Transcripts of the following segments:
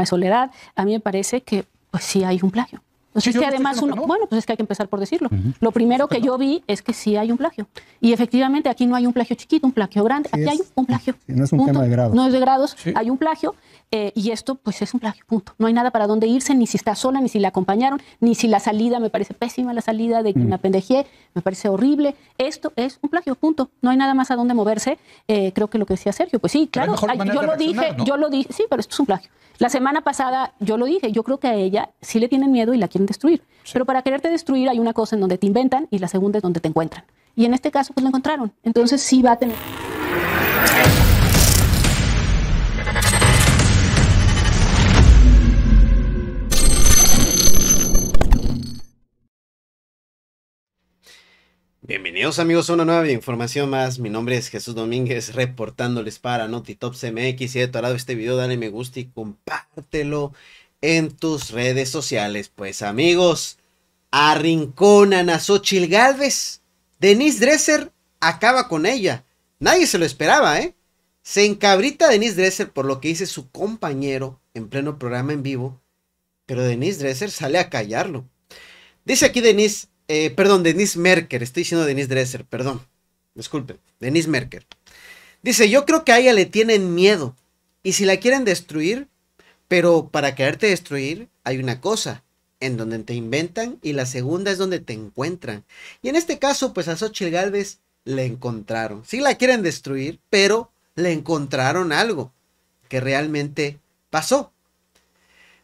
de soledad, a mí me parece que pues sí hay un plagio. Pues además bueno, pues es que hay que empezar por decirlo. Lo primero que yo vi es que sí hay un plagio. Y efectivamente aquí no hay un plagio chiquito, un plagio grande, aquí hay un plagio. no es un tema de grados. No es de grados, hay un plagio eh, y esto pues es un plagio, punto. No hay nada para dónde irse, ni si está sola, ni si la acompañaron, ni si la salida, me parece pésima la salida de que me mm. apendejé, me parece horrible. Esto es un plagio, punto. No hay nada más a dónde moverse. Eh, creo que lo que decía Sergio, pues sí, claro, yo lo dije, yo lo dije, sí, pero esto es un plagio. La semana pasada yo lo dije, yo creo que a ella sí le tienen miedo y la quieren destruir. Pero para quererte destruir hay una cosa en donde te inventan y la segunda es donde te encuentran. Y en este caso pues lo encontraron. Entonces sí va a tener... Bienvenidos amigos a una nueva información más. Mi nombre es Jesús Domínguez, reportándoles para NotiTop MX. Si de tu lado este video, dale me gusta y compártelo en tus redes sociales. Pues amigos, arrinconan a Xochil Galvez. Denise Dresser acaba con ella. Nadie se lo esperaba, ¿eh? Se encabrita Denise Dresser por lo que dice su compañero en pleno programa en vivo, pero Denise Dresser sale a callarlo. Dice aquí Denise, eh, perdón, Denise Merker, estoy diciendo Denise Dresser, perdón, disculpe Denise Merker. Dice, yo creo que a ella le tienen miedo y si la quieren destruir, pero para quererte destruir hay una cosa, en donde te inventan y la segunda es donde te encuentran. Y en este caso, pues a Xochitl Galvez le encontraron. Sí la quieren destruir, pero le encontraron algo que realmente pasó.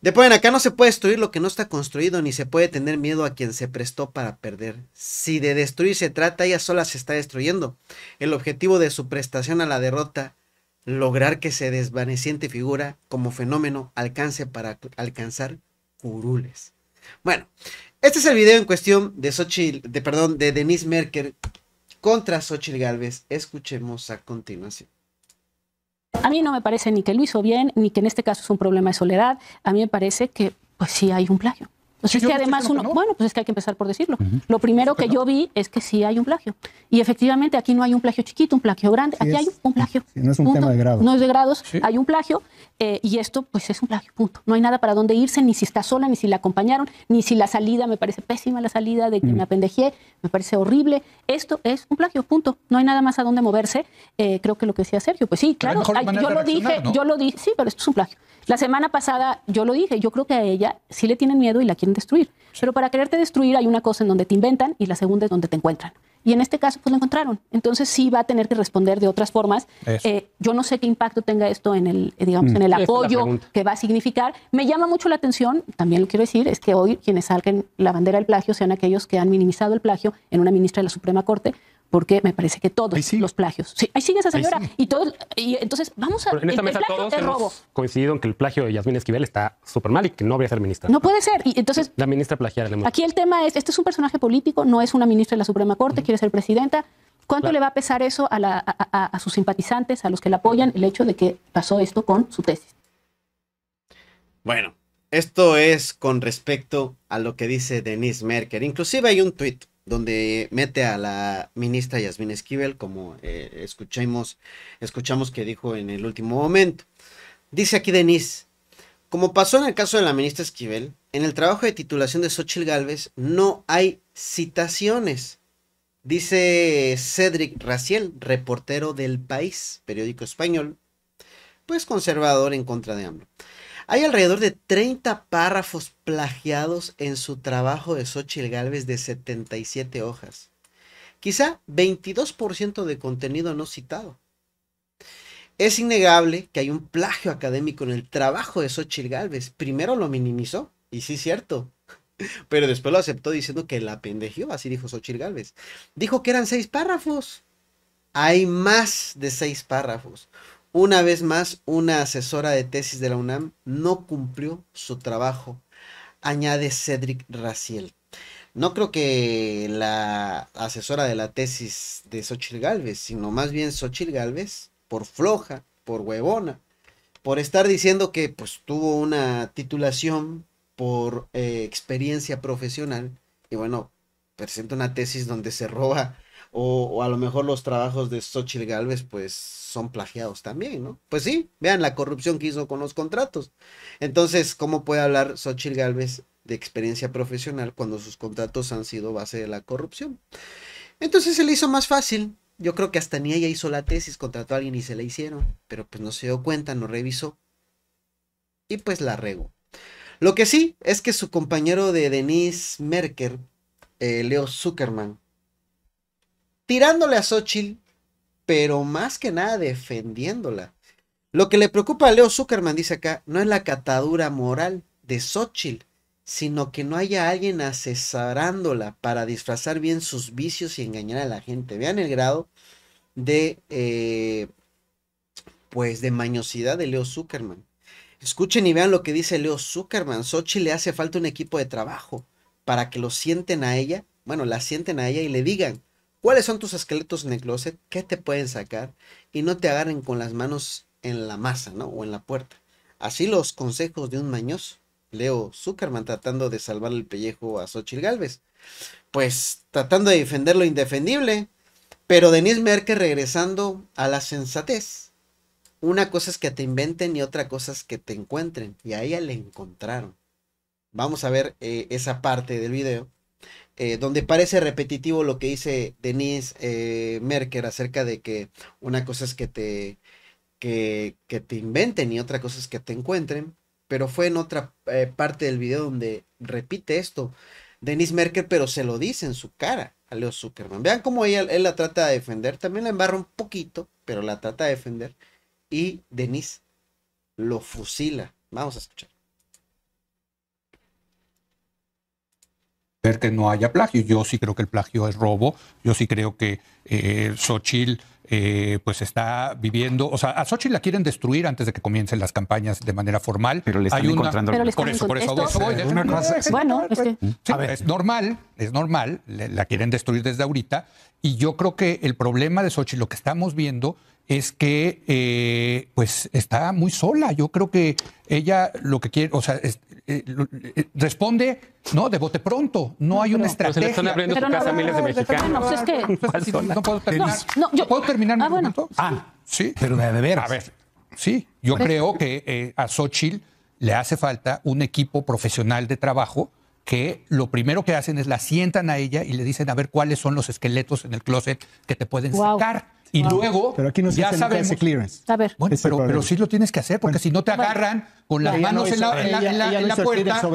De acá no se puede destruir lo que no está construido, ni se puede tener miedo a quien se prestó para perder. Si de destruir se trata, ella sola se está destruyendo. El objetivo de su prestación a la derrota lograr que se desvaneciente figura como fenómeno alcance para alcanzar curules. Bueno, este es el video en cuestión de de perdón, de Denise Merker contra Xochitl Galvez. Escuchemos a continuación. A mí no me parece ni que lo hizo bien, ni que en este caso es un problema de soledad. A mí me parece que, pues sí, hay un plagio. Pues que además uno, bueno, pues es que hay que empezar por decirlo. Lo primero que yo vi es que sí hay un plagio. Y efectivamente aquí no hay un plagio chiquito, un plagio grande, aquí hay un plagio. no es un tema de grados. No es de grados, hay un plagio eh, y esto pues es un plagio, punto. No hay nada para dónde irse, ni si está sola, ni si la acompañaron, ni si la salida, me parece pésima la salida de que mm. me apendejé, me parece horrible. Esto es un plagio, punto. No hay nada más a dónde moverse. Eh, creo que lo que decía Sergio, pues sí, claro, yo lo dije, yo lo dije, sí, pero esto es un plagio. La semana pasada yo lo dije, yo creo que a ella sí le tienen miedo y la quieren destruir. Pero para quererte destruir hay una cosa en donde te inventan y la segunda es donde te encuentran. Y en este caso, pues lo encontraron. Entonces sí va a tener que responder de otras formas. Eh, yo no sé qué impacto tenga esto en el, eh, digamos, mm. en el apoyo que va a significar. Me llama mucho la atención, también lo quiero decir, es que hoy quienes salgan la bandera del plagio sean aquellos que han minimizado el plagio en una ministra de la Suprema Corte, porque me parece que todos los plagios. ahí sigue esa señora. Y y entonces vamos a. en esta mesa todos hemos coincidido en que el plagio de Yasmín Esquivel está súper mal y que no a ser ministra. No puede ser. Y entonces. La ministra plagiar Aquí el tema es: este es un personaje político, no es una ministra de la Suprema Corte, quiere ser presidenta. ¿Cuánto le va a pesar eso a, la, sus simpatizantes, a los que la apoyan, el hecho de que pasó esto con su tesis? Bueno, esto es con respecto a lo que dice Denise Merkel. Inclusive hay un tuit donde mete a la ministra Yasmin Esquivel, como eh, escuchamos, que dijo en el último momento. Dice aquí Denise, como pasó en el caso de la ministra Esquivel, en el trabajo de titulación de Xochil Gálvez no hay citaciones. Dice Cedric Raciel, reportero del País, periódico español, pues conservador en contra de AMLO. Hay alrededor de 30 párrafos plagiados en su trabajo de Xochitl Galvez de 77 hojas. Quizá 22% de contenido no citado. Es innegable que hay un plagio académico en el trabajo de Xochitl Galvez. Primero lo minimizó, y sí es cierto, pero después lo aceptó diciendo que la pendejió, así dijo Xochitl Galvez. Dijo que eran seis párrafos. Hay más de seis párrafos. Una vez más, una asesora de tesis de la UNAM no cumplió su trabajo, añade Cedric Raciel. No creo que la asesora de la tesis de Xochil Galvez, sino más bien Xochil Galvez, por floja, por huevona, por estar diciendo que pues tuvo una titulación por eh, experiencia profesional y bueno, presenta una tesis donde se roba o, a lo mejor los trabajos de Xochitl Galvez, pues son plagiados también, ¿no? Pues sí, vean la corrupción que hizo con los contratos. Entonces, ¿cómo puede hablar Xochitl Galvez de experiencia profesional cuando sus contratos han sido base de la corrupción? Entonces se le hizo más fácil. Yo creo que hasta ni ella hizo la tesis, contrató a alguien y se la hicieron, pero pues no se dio cuenta, no revisó. Y pues la regó. Lo que sí es que su compañero de Denise Merker, eh, Leo Zuckerman, tirándole a Xochitl, pero más que nada defendiéndola. Lo que le preocupa a Leo Zuckerman, dice acá, no es la catadura moral de Xochitl, sino que no haya alguien asesorándola para disfrazar bien sus vicios y engañar a la gente. Vean el grado de, eh, pues, de mañosidad de Leo Zuckerman. Escuchen y vean lo que dice Leo Zuckerman. Xochitl le hace falta un equipo de trabajo para que lo sienten a ella, bueno, la sienten a ella y le digan, cuáles son tus esqueletos en el closet, qué te pueden sacar y no te agarren con las manos en la masa, ¿no? O en la puerta. Así los consejos de un mañoso, Leo Zuckerman tratando de salvar el pellejo a Xochitl Galvez. Pues tratando de defender lo indefendible, pero Denise Merkel regresando a la sensatez. Una cosa es que te inventen y otra cosa es que te encuentren. Y a ella le encontraron. Vamos a ver eh, esa parte del video. Eh, donde parece repetitivo lo que dice Denise eh, Merker acerca de que una cosa es que te, que, te inventen y otra cosa es que te encuentren, pero fue en otra eh, parte del video donde repite esto Denise Merker, pero se lo dice en su cara a Leo Zuckerman. Vean cómo él la trata de defender, también la embarra un poquito, pero la trata de defender y Denise lo fusila. Vamos a escuchar. ver que no haya plagio. Yo sí creo que el plagio es robo, yo sí creo que eh, eh, pues está viviendo, o sea, a Xochitl la quieren destruir antes de que comiencen las campañas de manera formal. Pero le están Hay encontrando... Pero por eso, por eso, Bueno, es es normal es normal, la quieren destruir desde ahorita. Y yo creo que el problema de Xochitl, lo que estamos viendo, es que eh, pues está muy sola. Yo creo que ella lo que quiere, o sea, eh, eh, responde, no, de bote pronto, no, hay una estrategia. Pero se están abriendo no, a miles de mexicanos. es que... no puedo terminar. ¿Puedo terminar ah, mi bueno. Ah, sí. Pero de veras. A ver, sí, yo pues creo que eh, a Xochitl le hace falta un equipo profesional de trabajo que lo primero que hacen es la sientan a ella y le dicen a ver cuáles son los esqueletos en el closet que te pueden sacar. Y luego, ya saben Bueno, pero, pero, sí lo tienes que hacer, porque si no te agarran con las manos en la puerta.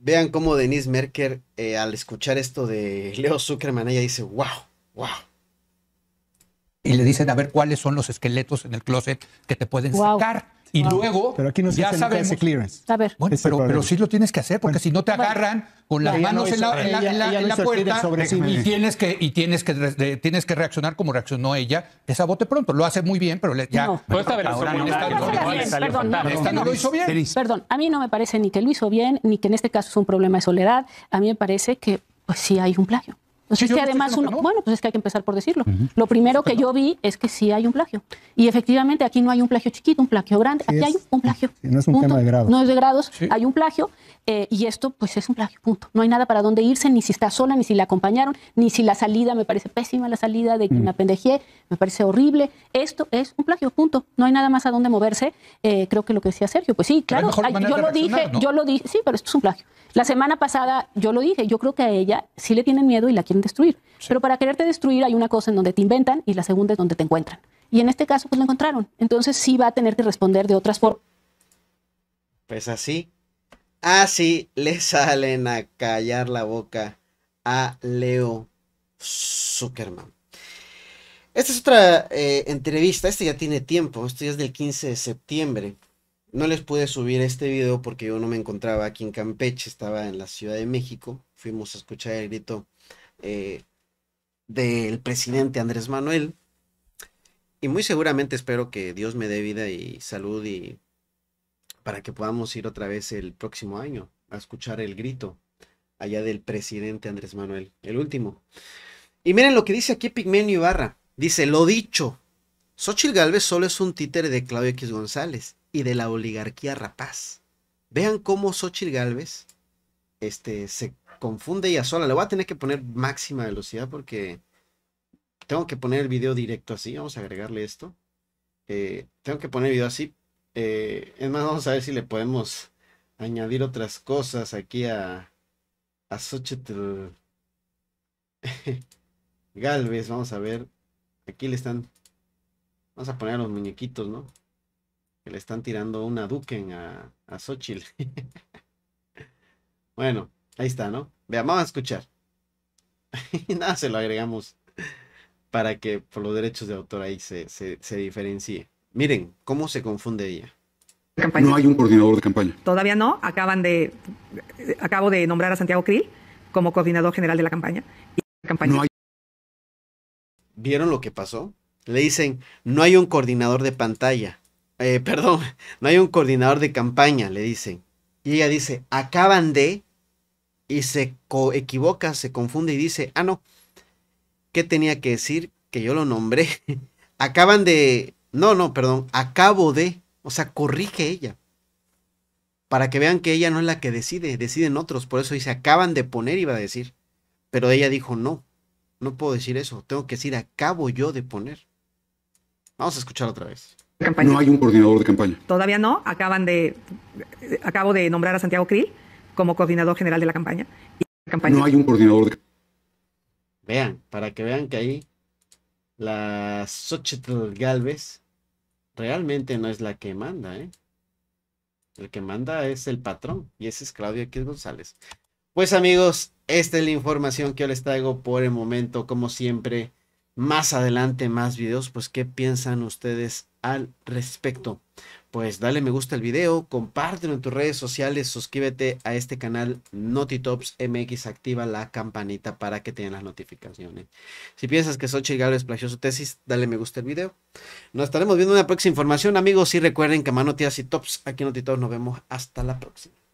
Vean cómo Denise Merker, eh, al escuchar esto de Leo Zuckerman, ella dice, wow, wow. Y le dicen a ver cuáles son los esqueletos en el closet que te pueden sacar y luego pero ya pero, pero, sí lo tienes que hacer, porque pues si no te agarran con las manos en la, puerta y tienes que, y tienes que tienes que reaccionar como reaccionó ella, esa bote pronto. Lo hace muy bien, pero ya. lo hizo Perdón, a mí no me parece ni que lo hizo bien, ni que en este caso es un problema de soledad. A mí me parece que pues sí hay un plagio es que además uno, bueno, pues es que hay que empezar por decirlo. Lo primero que yo vi es que sí hay un plagio. Y efectivamente aquí no hay un plagio chiquito, un plagio grande, aquí hay un plagio. no es un tema de grados. No es de grados, hay un plagio. Eh, y esto, pues, es un plagio, punto. No hay nada para dónde irse, ni si está sola, ni si la acompañaron, ni si la salida, me parece pésima la salida de que mm. me me parece horrible. Esto es un plagio, punto. No hay nada más a dónde moverse. Eh, creo que lo que decía Sergio, pues sí, claro, yo lo dije, yo lo dije, sí, pero esto es un plagio. La semana pasada yo lo dije, yo creo que a ella sí le tienen miedo y la quieren destruir. Pero para quererte destruir hay una cosa en donde te inventan y la segunda es donde te encuentran. Y en este caso, pues la encontraron. Entonces sí va a tener que responder de otras formas. Pues así, Así le salen a callar la boca a Leo Zuckerman. Esta es otra eh, entrevista, este ya tiene tiempo, esto es del 15 de septiembre. No les pude subir este video porque yo no me encontraba aquí en Campeche, estaba en la Ciudad de México. Fuimos a escuchar el grito eh, del presidente Andrés Manuel. Y muy seguramente espero que Dios me dé vida y salud y para que podamos ir otra vez el próximo año a escuchar el grito allá del presidente Andrés Manuel, el último. Y miren lo que dice aquí Pigmenio Ibarra. Dice, lo dicho, Xochitl Galvez solo es un títere de Claudio X González y de la oligarquía rapaz. Vean cómo Xochitl Galvez este, se confunde y sola. Le voy a tener que poner máxima velocidad porque tengo que poner el video directo así. Vamos a agregarle esto. Eh, tengo que poner el video así eh, es más, vamos a ver si le podemos añadir otras cosas aquí a, a Xochitl Galvez. Vamos a ver. Aquí le están. Vamos a poner a los muñequitos, ¿no? Que le están tirando una Duken a, a Xochitl. bueno, ahí está, ¿no? veamos vamos a escuchar. Nada, se lo agregamos para que por los derechos de autor ahí se diferencie. Miren cómo se confunde ella. No hay un coordinador de campaña. Todavía no. Acaban de, eh, acabo de nombrar a Santiago Krill como coordinador general de la campaña. campaña. ¿Vieron lo que pasó? Le dicen, no hay un coordinador de pantalla. Eh, perdón, no hay un coordinador de campaña, le dicen. Y ella dice, acaban de... Y se equivoca, se confunde y dice, ah, no, ¿qué tenía que decir? Que yo lo nombré. acaban de no, no, perdón, acabo de, o sea, corrige ella. Para que vean que ella no es la que decide, deciden otros. Por eso dice, acaban de poner, iba a decir. Pero ella dijo, no, no puedo decir eso, tengo que decir, acabo yo de poner. Vamos a escuchar otra vez. No hay un coordinador de campaña. Todavía no, acaban de, eh, acabo de nombrar a Santiago Krill como coordinador general de la campaña. Y No hay un coordinador de Vean, para que vean que ahí la Xochitl Galvez realmente no es la que manda, ¿eh? El que manda es el patrón y ese es Claudio X González. Pues amigos, esta es la información que yo les traigo por el momento, como siempre. Más adelante, más videos, pues qué piensan ustedes al respecto. Pues dale me gusta el video, compártelo en tus redes sociales, suscríbete a este canal NotiTops MX, activa la campanita para que te las notificaciones. Si piensas que Sochi Galo es su tesis, dale me gusta el video. Nos estaremos viendo en la próxima información, amigos, y recuerden que más y tops aquí en NotiTops. Nos vemos hasta la próxima.